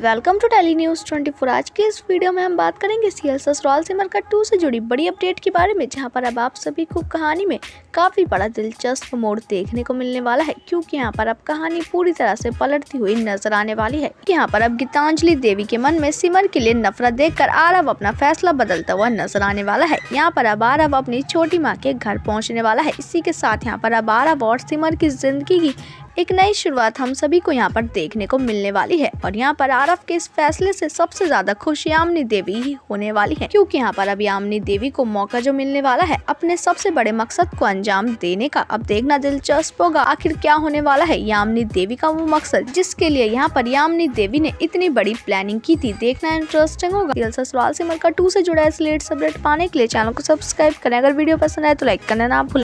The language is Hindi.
welcome to Tele News four आज के इस वीडियो में हम बात करेंगे सीएल ससुराल सिमर का टू से जुड़ी बड़ी अपडेट के बारे में जहां पर अब आप सभी को कहानी में काफ़ी बड़ा दिलचस्प मोड़ देखने को मिलने वाला है क्योंकि यहां पर अब कहानी पूरी तरह से पलटती हुई नजर आने वाली है यहां पर अब गीतांजलि देवी के मन में सिमर के लिए नफरत देख कर आरव अपना फैसला बदलता हुआ नजर आने वाला है यहाँ पर अब आरव अपनी छोटी माँ के घर पहुँचने वाला है इसी के साथ यहाँ पर अब आरव और सिमर की जिंदगी की एक नई शुरुआत हम सभी को यहाँ पर देखने को मिलने वाली है और यहाँ पर आरफ के इस फैसले से सबसे ज्यादा खुशी आमनी देवी ही होने वाली है क्योंकि यहाँ पर अभी आमनी देवी को मौका जो मिलने वाला है अपने सबसे बड़े मकसद को अंजाम देने का अब देखना दिलचस्प होगा आखिर क्या होने वाला है यामिनी देवी का वो मकसद जिसके लिए यहाँ पर यामिनी देवी ने इतनी बड़ी प्लानिंग की थी देखना इंटरेस्टिंग होगा ससुराल से मलका टू ऐसी जुड़ा इस लेट सबरेट पाने के लिए चैनल को सब्सक्राइब करें अगर वीडियो पसंद आए तो लाइक करना ना भूल